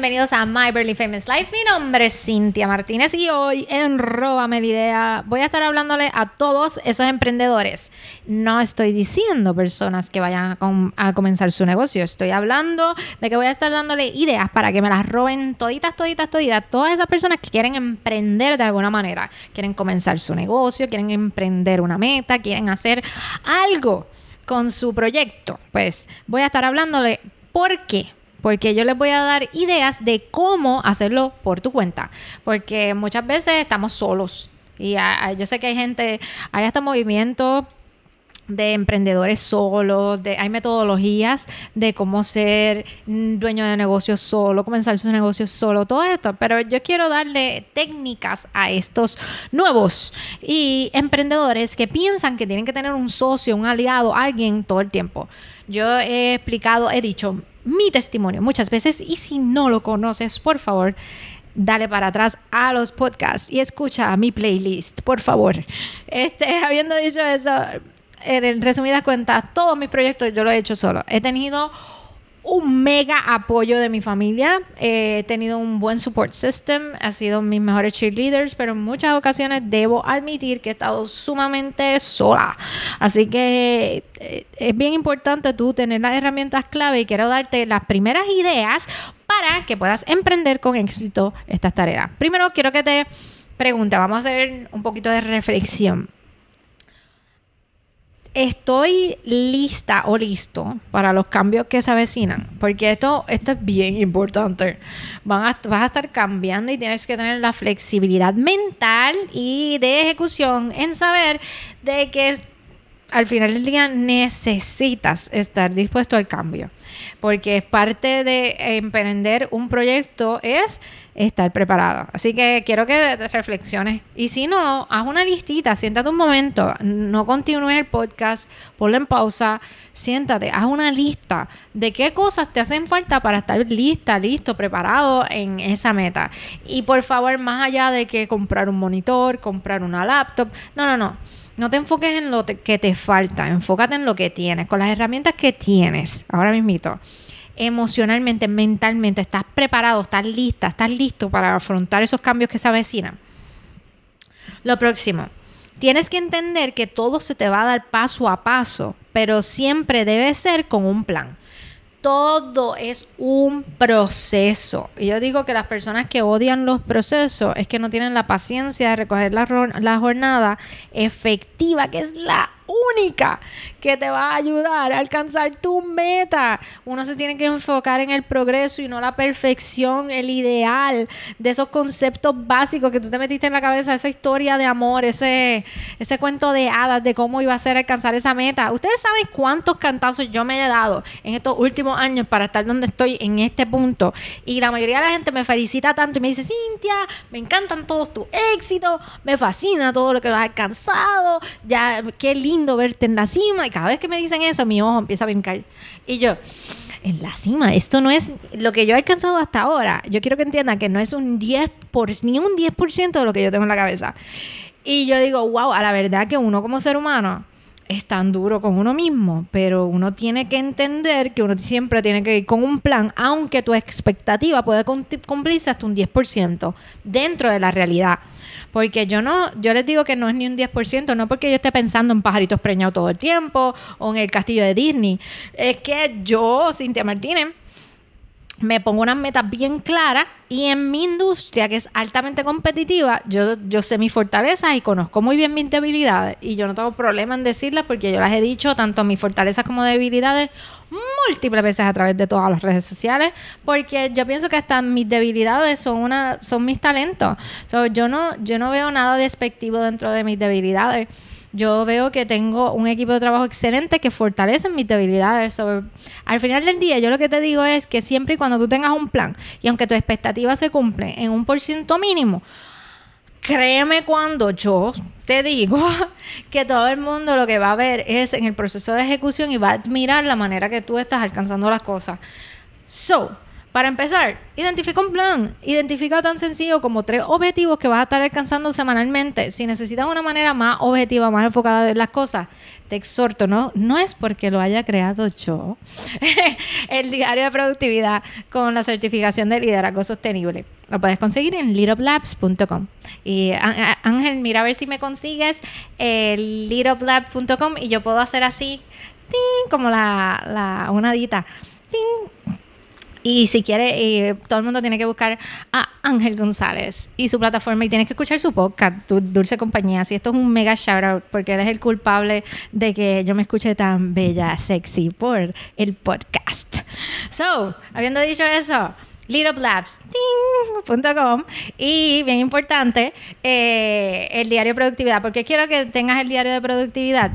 bienvenidos a My Famous Life. Mi nombre es Cintia Martínez y hoy en Róbame la Idea voy a estar hablándole a todos esos emprendedores. No estoy diciendo personas que vayan a, a comenzar su negocio, estoy hablando de que voy a estar dándole ideas para que me las roben toditas, toditas, toditas. Todas esas personas que quieren emprender de alguna manera, quieren comenzar su negocio, quieren emprender una meta, quieren hacer algo con su proyecto. Pues voy a estar hablándole por qué porque yo les voy a dar ideas de cómo hacerlo por tu cuenta, porque muchas veces estamos solos y yo sé que hay gente, hay hasta movimiento de emprendedores solos, hay metodologías de cómo ser dueño de negocios solo, comenzar sus negocios solo, todo esto. Pero yo quiero darle técnicas a estos nuevos y emprendedores que piensan que tienen que tener un socio, un aliado, alguien todo el tiempo. Yo he explicado, he dicho, mi testimonio muchas veces y si no lo conoces, por favor, dale para atrás a los podcasts y escucha a mi playlist, por favor. Este, habiendo dicho eso, en resumidas cuentas, todos mis proyectos yo lo he hecho solo. He tenido un mega apoyo de mi familia. Eh, he tenido un buen support system, ha sido mis mejores cheerleaders, pero en muchas ocasiones debo admitir que he estado sumamente sola. Así que eh, es bien importante tú tener las herramientas clave y quiero darte las primeras ideas para que puedas emprender con éxito estas tareas. Primero quiero que te pregunte, vamos a hacer un poquito de reflexión estoy lista o listo para los cambios que se avecinan, porque esto, esto es bien importante. vas a estar cambiando y tienes que tener la flexibilidad mental y de ejecución en saber de que al final del día necesitas estar dispuesto al cambio, porque parte de emprender un proyecto es estar preparado. Así que quiero que te reflexiones. Y si no, haz una listita, siéntate un momento, no continúes el podcast, ponlo en pausa, siéntate, haz una lista de qué cosas te hacen falta para estar lista, listo, preparado en esa meta. Y por favor, más allá de que comprar un monitor, comprar una laptop, no, no, no. No te enfoques en lo que te falta, enfócate en lo que tienes, con las herramientas que tienes ahora mismito emocionalmente, mentalmente, estás preparado, estás lista, estás listo para afrontar esos cambios que se avecinan. Lo próximo, tienes que entender que todo se te va a dar paso a paso, pero siempre debe ser con un plan. Todo es un proceso. Y yo digo que las personas que odian los procesos es que no tienen la paciencia de recoger la, la jornada efectiva, que es la única que te va a ayudar a alcanzar tu meta. Uno se tiene que enfocar en el progreso y no la perfección, el ideal de esos conceptos básicos que tú te metiste en la cabeza, esa historia de amor, ese, ese cuento de hadas de cómo iba a ser alcanzar esa meta. Ustedes saben cuántos cantazos yo me he dado en estos últimos años para estar donde estoy en este punto. Y la mayoría de la gente me felicita tanto y me dice, Cintia, me encantan todos tus éxitos, me fascina todo lo que has alcanzado, ya qué lindo verte en la cima. Y cada vez que me dicen eso, mi ojo empieza a brincar. Y yo, en la cima, esto no es lo que yo he alcanzado hasta ahora. Yo quiero que entiendan que no es un 10 por, ni un 10% de lo que yo tengo en la cabeza. Y yo digo, wow, a la verdad que uno como ser humano es tan duro con uno mismo, pero uno tiene que entender que uno siempre tiene que ir con un plan, aunque tu expectativa pueda cumplirse hasta un 10% dentro de la realidad. Porque yo no, yo les digo que no es ni un 10%, no porque yo esté pensando en pajaritos preñados todo el tiempo o en el castillo de Disney. Es que yo, Cintia Martínez, me pongo unas metas bien claras y en mi industria, que es altamente competitiva, yo, yo sé mis fortalezas y conozco muy bien mis debilidades. Y yo no tengo problema en decirlas porque yo las he dicho, tanto mis fortalezas como debilidades, múltiples veces a través de todas las redes sociales, porque yo pienso que hasta mis debilidades son una son mis talentos. yo, no, yo no veo nada despectivo dentro de mis debilidades yo veo que tengo un equipo de trabajo excelente que fortalece mis debilidades. al final del día, yo lo que te digo es que siempre y cuando tú tengas un plan y aunque tu expectativa se cumple en un por ciento mínimo, créeme cuando yo te digo que todo el mundo lo que va a ver es en el proceso de ejecución y va a admirar la manera que tú estás alcanzando las cosas. So, para empezar, identifica un plan. Identifica tan sencillo como tres objetivos que vas a estar alcanzando semanalmente. Si necesitas una manera más objetiva, más enfocada en las cosas, te exhorto, ¿no? No es porque lo haya creado yo, el diario de productividad con la certificación de liderazgo sostenible. Lo puedes conseguir en littleblabs.com. Y Ángel, mira a ver si me consigues el y yo puedo hacer así, como la, la ¡ting! Y si quiere, eh, todo el mundo tiene que buscar a Ángel González y su plataforma y tienes que escuchar su podcast, Dulce Compañía. Si esto es un mega shout out, porque eres el culpable de que yo me escuche tan bella, sexy por el podcast. So, habiendo dicho eso, littleblabs.com y bien importante eh, el diario de productividad porque quiero que tengas el diario de productividad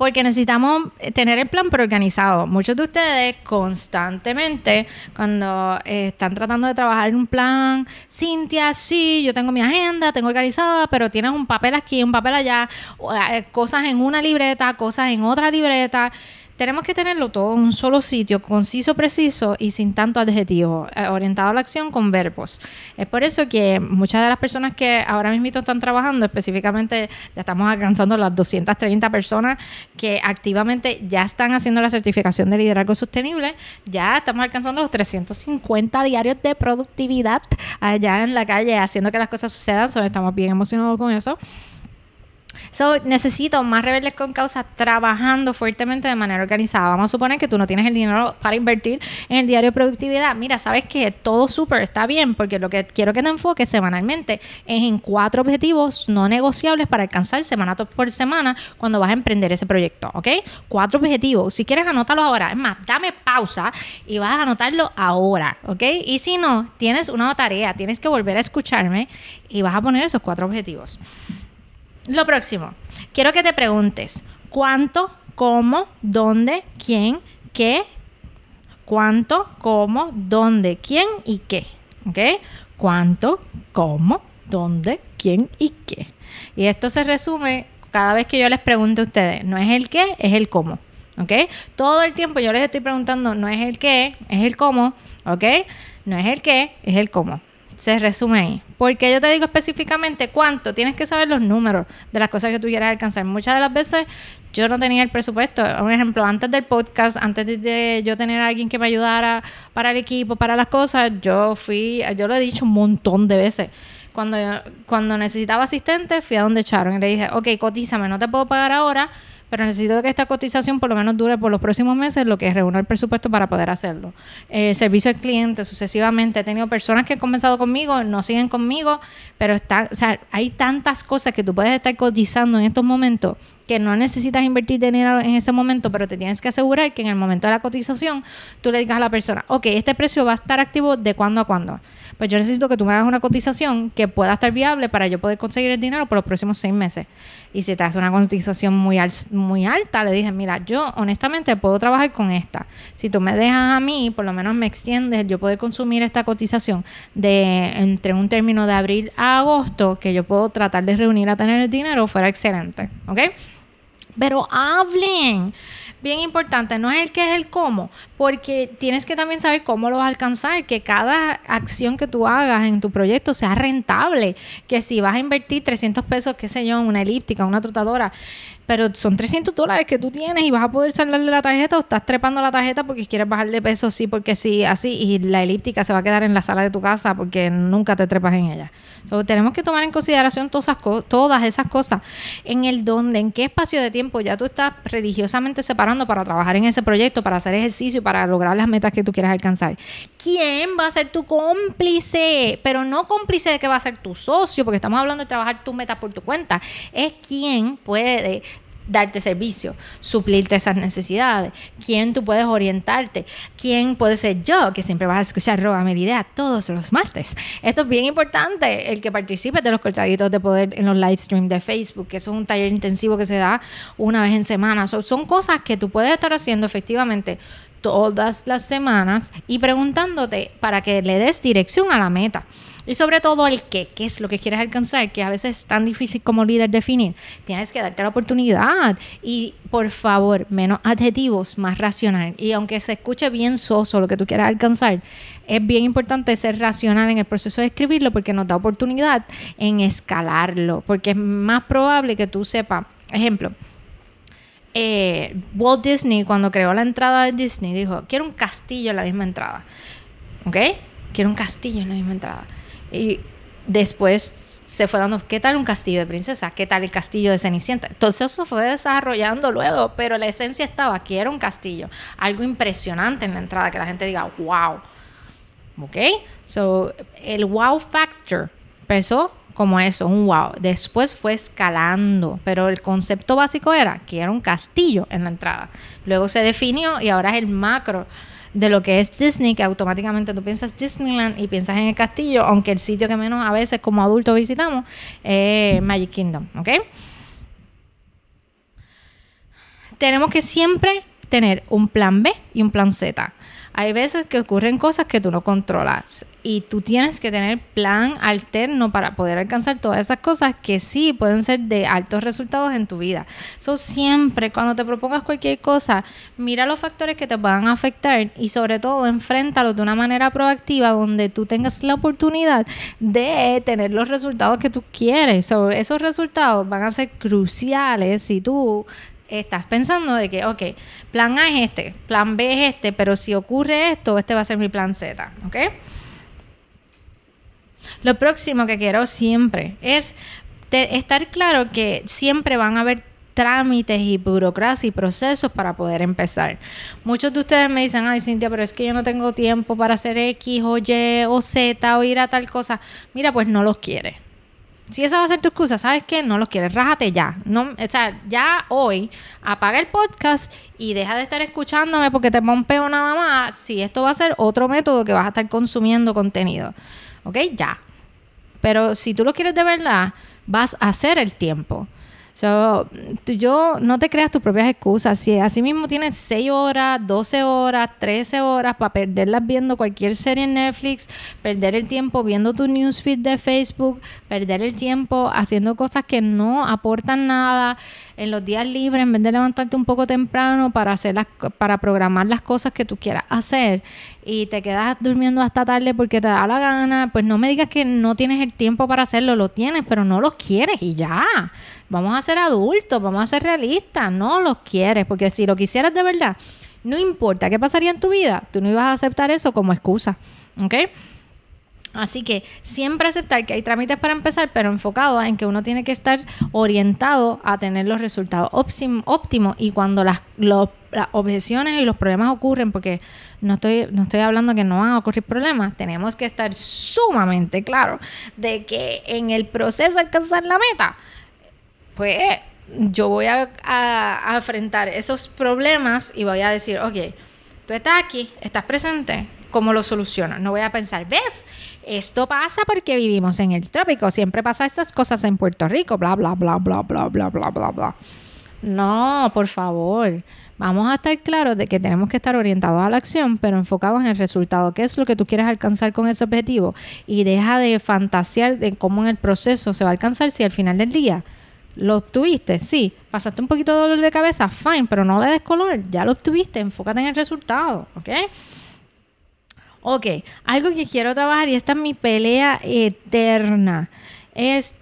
porque necesitamos eh, tener el plan organizado Muchos de ustedes constantemente, cuando eh, están tratando de trabajar en un plan, Cintia, sí, yo tengo mi agenda, tengo organizada, pero tienes un papel aquí, un papel allá, eh, cosas en una libreta, cosas en otra libreta. Tenemos que tenerlo todo en un solo sitio, conciso, preciso y sin tanto adjetivo, eh, orientado a la acción con verbos. Es por eso que muchas de las personas que ahora mismo están trabajando, específicamente ya estamos alcanzando las 230 personas que activamente ya están haciendo la certificación de liderazgo sostenible, ya estamos alcanzando los 350 diarios de productividad allá en la calle, haciendo que las cosas sucedan, estamos bien emocionados con eso. So, necesito más rebeldes con causas trabajando fuertemente de manera organizada. Vamos a suponer que tú no tienes el dinero para invertir en el diario de productividad. Mira, sabes que todo súper está bien, porque lo que quiero que te enfoques semanalmente es en cuatro objetivos no negociables para alcanzar semana por semana cuando vas a emprender ese proyecto, ¿ok? Cuatro objetivos. Si quieres, anótalos ahora. Es más, dame pausa y vas a anotarlo ahora, ¿ok? Y si no, tienes una tarea, tienes que volver a escucharme y vas a poner esos cuatro objetivos. Lo próximo, quiero que te preguntes, ¿cuánto, cómo, dónde, quién, qué? ¿Cuánto, cómo, dónde, quién y qué? ¿Ok? ¿Cuánto, cómo, dónde, quién y qué? Y esto se resume cada vez que yo les pregunto a ustedes, no es el qué, es el cómo. ¿Ok? Todo el tiempo yo les estoy preguntando, no es el qué, es el cómo. ¿Ok? No es el qué, es el cómo se resume ahí. Porque yo te digo específicamente cuánto, tienes que saber los números de las cosas que tú quieras alcanzar. Muchas de las veces yo no tenía el presupuesto. Un ejemplo, antes del podcast, antes de, yo tener a alguien que me ayudara para el equipo, para las cosas, yo fui, yo lo he dicho un montón de veces. Cuando, cuando necesitaba asistente, fui a donde echaron y le dije, ok, cotízame, no te puedo pagar ahora, pero necesito que esta cotización por lo menos dure por los próximos meses, lo que es reúno el presupuesto para poder hacerlo. Eh, servicio al cliente, sucesivamente. He tenido personas que han comenzado conmigo, no siguen conmigo, pero están, o sea, hay tantas cosas que tú puedes estar cotizando en estos momentos que no necesitas invertir dinero en ese momento, pero te tienes que asegurar que en el momento de la cotización tú le digas a la persona, ok, este precio va a estar activo de cuándo a cuándo. Pues yo necesito que tú me hagas una cotización que pueda estar viable para yo poder conseguir el dinero por los próximos seis meses. Y si te hace una cotización muy, muy alta, le dije, mira, yo honestamente puedo trabajar con esta. Si tú me dejas a mí, por lo menos me extiendes yo poder consumir esta cotización de entre un término de abril a agosto, que yo puedo tratar de reunir a tener el dinero, fuera excelente. ¿Ok? pero hablen bien importante, no es el que es el cómo, porque tienes que también saber cómo lo vas a alcanzar, que cada acción que tú hagas en tu proyecto sea rentable, que si vas a invertir 300 pesos, qué sé yo, en una elíptica, una trotadora, pero son 300 dólares que tú tienes y vas a poder de la tarjeta o estás trepando la tarjeta porque quieres bajar de peso, sí, porque sí, así, y la elíptica se va a quedar en la sala de tu casa porque nunca te trepas en ella. tenemos que tomar en consideración todas esas, todas esas cosas, en el dónde, en qué espacio de tiempo ya tú estás religiosamente separado para trabajar en ese proyecto, para hacer ejercicio, para lograr las metas que tú quieras alcanzar. ¿Quién va a ser tu cómplice? Pero no cómplice de que va a ser tu socio, porque estamos hablando de trabajar tus metas por tu cuenta. Es quien puede darte servicio, suplirte esas necesidades, quién tú puedes orientarte, quién puede ser yo, que siempre vas a escuchar Roba idea todos los martes. Esto es bien importante, el que participe... de los cortaditos de poder en los live stream de Facebook, que es un taller intensivo que se da una vez en semana. son cosas que tú puedes estar haciendo efectivamente todas las semanas y preguntándote para que le des dirección a la meta. Y sobre todo el qué, qué es lo que quieres alcanzar, que a veces es tan difícil como líder definir. Tienes que darte la oportunidad y por favor, menos adjetivos, más racional. Y aunque se escuche bien soso lo que tú quieras alcanzar, es bien importante ser racional en el proceso de escribirlo porque nos da oportunidad en escalarlo, porque es más probable que tú sepas, ejemplo, eh, Walt Disney cuando creó la entrada de Disney dijo, quiero un castillo en la misma entrada. ¿Ok? Quiero un castillo en la misma entrada. Y después se fue dando, ¿qué tal un castillo de princesa? ¿Qué tal el castillo de Cenicienta? Entonces eso fue desarrollando luego, pero la esencia estaba, quiero un castillo, algo impresionante en la entrada, que la gente diga, wow. ¿Ok? So, el wow factor empezó como eso, un wow. Después fue escalando, pero el concepto básico era que era un castillo en la entrada. Luego se definió y ahora es el macro de lo que es Disney, que automáticamente tú piensas Disneyland y piensas en el castillo, aunque el sitio que menos a veces como adultos visitamos es Magic Kingdom, ¿ok? Tenemos que siempre tener un plan B y un plan Z hay veces que ocurren cosas que tú no controlas y tú tienes que tener plan alterno para poder alcanzar todas esas cosas que sí pueden ser de altos resultados en tu vida. So, siempre cuando te propongas cualquier cosa, mira los factores que te puedan afectar y sobre todo enfréntalos de una manera proactiva donde tú tengas la oportunidad de tener los resultados que tú quieres. esos resultados van a ser cruciales si tú estás pensando de que, ok, plan A es este, plan B es este, pero si ocurre esto, este va a ser mi plan Z, ¿ok? Lo próximo que quiero siempre es estar claro que siempre van a haber trámites y burocracia y procesos para poder empezar. Muchos de ustedes me dicen, ay Cintia, pero es que yo no tengo tiempo para hacer X o Y o Z o ir a tal cosa. Mira, pues no los quieres si esa va a ser tu excusa, ¿sabes qué? No lo quieres, rájate ya. No, o sea, ya hoy apaga el podcast y deja de estar escuchándome porque te pompeo nada más. Si esto va a ser otro método que vas a estar consumiendo contenido. ¿Ok? Ya. Pero si tú lo quieres de verdad, vas a hacer el tiempo. So, tú, yo, no te creas tus propias excusas. Si así mismo tienes 6 horas, 12 horas, 13 horas para perderlas viendo cualquier serie en Netflix, perder el tiempo viendo tu newsfeed de Facebook, perder el tiempo haciendo cosas que no aportan nada en los días libres, en vez de levantarte un poco temprano para hacer para programar las cosas que tú quieras hacer y te quedas durmiendo hasta tarde porque te da la gana, pues no me digas que no tienes el tiempo para hacerlo, lo tienes, pero no lo quieres y ya vamos a ser adultos, vamos a ser realistas, no los quieres, porque si lo quisieras de verdad, no importa qué pasaría en tu vida, tú no ibas a aceptar eso como excusa, ¿ok? Así que siempre aceptar que hay trámites para empezar, pero enfocado en que uno tiene que estar orientado a tener los resultados óptimos y cuando las, las objeciones y los problemas ocurren, porque no estoy, no estoy hablando que no van a ocurrir problemas, tenemos que estar sumamente claros de que en el proceso de alcanzar la meta, pues eh, yo voy a, enfrentar esos problemas y voy a decir, ok, tú estás aquí, estás presente, ¿cómo lo soluciono? No voy a pensar, ¿ves? Esto pasa porque vivimos en el trópico, siempre pasa estas cosas en Puerto Rico, bla, bla, bla, bla, bla, bla, bla, bla, bla. No, por favor. Vamos a estar claros de que tenemos que estar orientados a la acción, pero enfocados en el resultado. ¿Qué es lo que tú quieres alcanzar con ese objetivo? Y deja de fantasear de cómo en el proceso se va a alcanzar si al final del día lo obtuviste, sí. Pasaste un poquito de dolor de cabeza, fine, pero no le des color, ya lo obtuviste, enfócate en el resultado, ¿ok? Ok, algo que quiero trabajar y esta es mi pelea eterna, es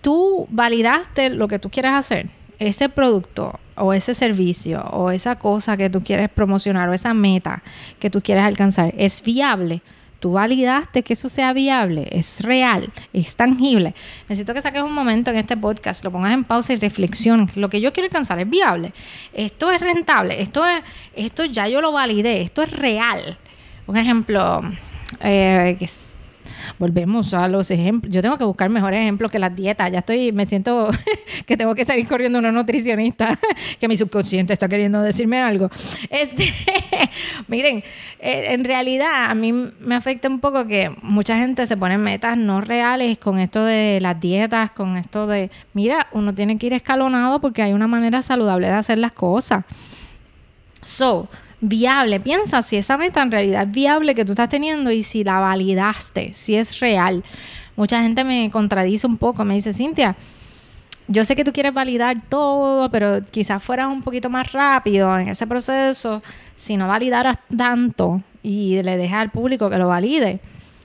tú validaste lo que tú quieres hacer, ese producto o ese servicio o esa cosa que tú quieres promocionar o esa meta que tú quieres alcanzar, es viable tú validaste que eso sea viable, es real, es tangible. Necesito que saques un momento en este podcast, lo pongas en pausa y reflexiones. Lo que yo quiero alcanzar es viable, esto es rentable, esto, es, esto ya yo lo validé, esto es real. Un ejemplo, eh, que volvemos a los ejemplos. Yo tengo que buscar mejores ejemplos que las dietas. Ya estoy, me siento que tengo que salir corriendo una nutricionista, que mi subconsciente está queriendo decirme algo. Este, miren, eh, en realidad a mí me afecta un poco que mucha gente se pone metas no reales con esto de las dietas, con esto de, mira, uno tiene que ir escalonado porque hay una manera saludable de hacer las cosas. So, viable. Piensa si esa meta en realidad es viable que tú estás teniendo y si la validaste, si es real. Mucha gente me contradice un poco, me dice, Cintia, yo sé que tú quieres validar todo, pero quizás fueras un poquito más rápido en ese proceso si no validaras tanto y le dejas al público que lo valide.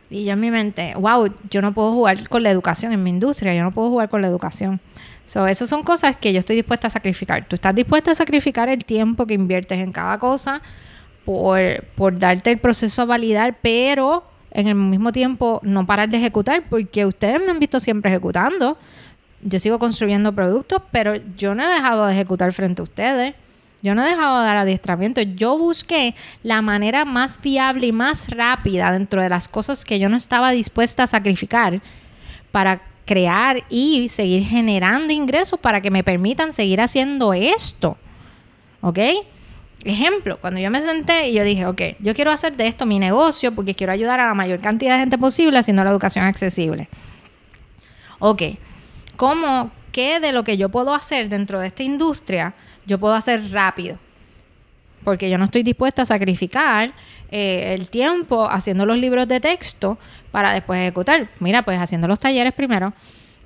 Y yo en mi mente, wow, yo no puedo jugar con la educación en mi industria, yo no puedo jugar con la educación. So, esas son cosas que yo estoy dispuesta a sacrificar. Tú estás dispuesta a sacrificar el tiempo que inviertes en cada cosa por, por darte el proceso a validar, pero en el mismo tiempo no parar de ejecutar, porque ustedes me han visto siempre ejecutando. Yo sigo construyendo productos, pero yo no he dejado de ejecutar frente a ustedes. Yo no he dejado de dar adiestramiento. Yo busqué la manera más fiable y más rápida dentro de las cosas que yo no estaba dispuesta a sacrificar para crear y seguir generando ingresos para que me permitan seguir haciendo esto. ¿Ok? Ejemplo, cuando yo me senté y yo dije, ok, yo quiero hacer de esto mi negocio porque quiero ayudar a la mayor cantidad de gente posible haciendo la educación accesible. Ok, ¿cómo, qué de lo que yo puedo hacer dentro de esta industria? yo puedo hacer rápido. Porque yo no estoy dispuesta a sacrificar eh, el tiempo haciendo los libros de texto para después ejecutar. Mira, pues haciendo los talleres primero.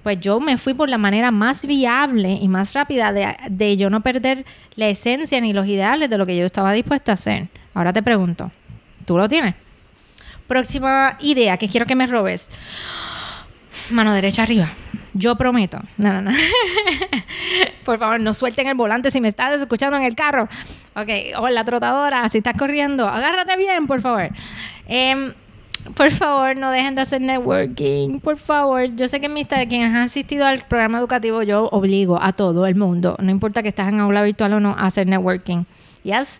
Pues yo me fui por la manera más viable y más rápida de, de yo no perder la esencia ni los ideales de lo que yo estaba dispuesta a hacer. Ahora te pregunto, ¿tú lo tienes? Próxima idea que quiero que me robes. Mano derecha arriba. Yo prometo. No, no, no. Por favor, no suelten el volante si me estás escuchando en el carro. Ok, Hola, la trotadora, si estás corriendo, agárrate bien, por favor. Em, por favor, no dejen de hacer networking. Por favor, yo sé que en quienes han asistido al programa educativo, yo obligo a todo el mundo, no importa que estés en aula virtual o no, a hacer networking. Yes,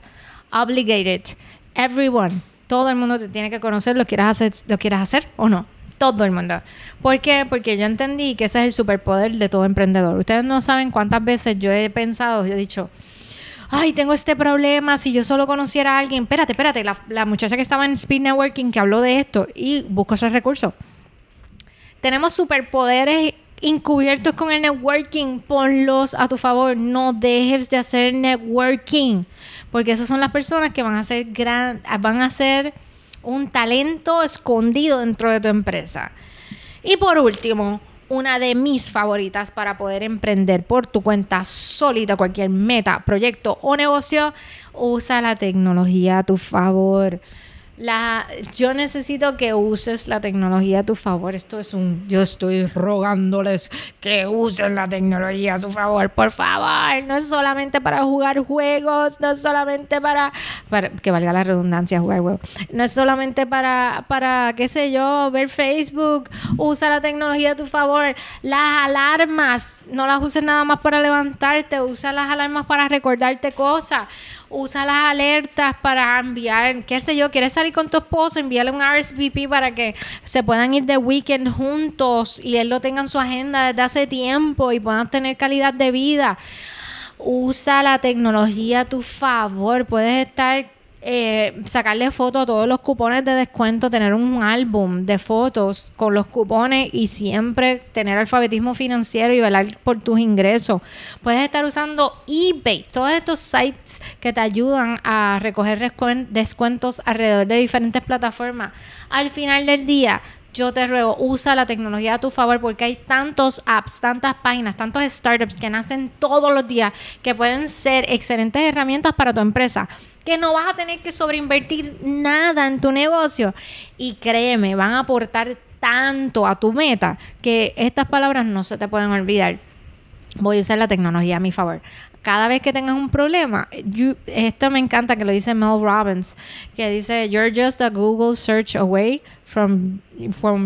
obligated. Everyone, todo el mundo te tiene que conocer, lo quieras hacer, lo quieras hacer o no. Todo el mundo. ¿Por qué? Porque yo entendí que ese es el superpoder de todo emprendedor. Ustedes no saben cuántas veces yo he pensado, yo he dicho, ay, tengo este problema, si yo solo conociera a alguien, espérate, espérate, la, muchacha que estaba en Speed Networking que habló de esto y busco ese recurso. Tenemos superpoderes encubiertos con el networking, ponlos a tu favor. No dejes de hacer networking, porque esas son las personas que van a ser gran, van a ser un talento escondido dentro de tu empresa. Y por último, una de mis favoritas para poder emprender por tu cuenta sólida, cualquier meta, proyecto o negocio, usa la tecnología a tu favor. La, yo necesito que uses la tecnología a tu favor. Esto es un. Yo estoy rogándoles que usen la tecnología a su favor, por favor. No es solamente para jugar juegos, no es solamente para. que valga la redundancia, jugar juegos. No es solamente para, para, qué sé yo, ver Facebook. Usa la tecnología a tu favor. Las alarmas, no las uses nada más para levantarte, usa las alarmas para recordarte cosas usa las alertas para enviar, qué sé yo, quieres salir con tu esposo, envíale un RSVP para que se puedan ir de weekend juntos y él lo tenga en su agenda desde hace tiempo y puedan tener calidad de vida. Usa la tecnología a tu favor, puedes estar eh, sacarle fotos a todos los cupones de descuento, tener un álbum de fotos con los cupones y siempre tener alfabetismo financiero y velar por tus ingresos. Puedes estar usando eBay, todos estos sites que te ayudan a recoger descuentos alrededor de diferentes plataformas. Al final del día, yo te ruego, usa la tecnología a tu favor porque hay tantos apps, tantas páginas, tantos startups que nacen todos los días que pueden ser excelentes herramientas para tu empresa, que no vas a tener que sobreinvertir nada en tu negocio y créeme, van a aportar tanto a tu meta que estas palabras no se te pueden olvidar voy a usar la tecnología a mi favor. Cada vez que tengas un problema, esto me encanta que lo dice Mel Robbins, que dice, you're just a Google search away from,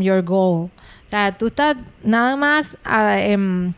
your goal. O sea, tú estás nada más... Ah, em,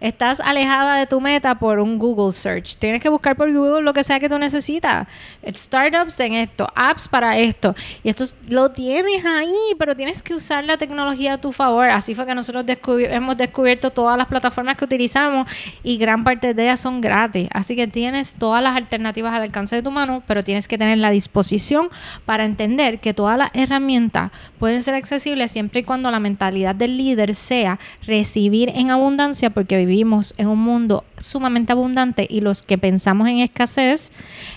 Estás alejada de tu meta por un Google search. Tienes que buscar por Google lo que sea que tú necesitas. Startups en esto, apps para esto. Y esto lo tienes ahí, pero tienes que usar la tecnología a tu favor. Así fue que nosotros hemos descubierto todas las plataformas que utilizamos y gran parte de ellas son gratis. Así que tienes todas las alternativas al alcance de tu mano, pero tienes que tener la disposición para entender que todas las herramientas pueden ser accesibles siempre y cuando la mentalidad del líder sea recibir en abundancia porque vivimos en un mundo sumamente abundante y los que pensamos en escasez,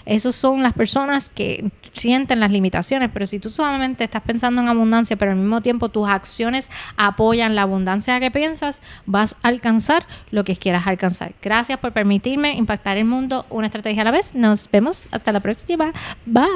esos son las personas que sienten las limitaciones, pero si tú solamente estás pensando en abundancia, pero al mismo tiempo tus acciones apoyan la abundancia que piensas, vas a alcanzar lo que quieras alcanzar. Gracias por permitirme impactar el mundo una estrategia a la vez. Nos vemos hasta la próxima. Bye.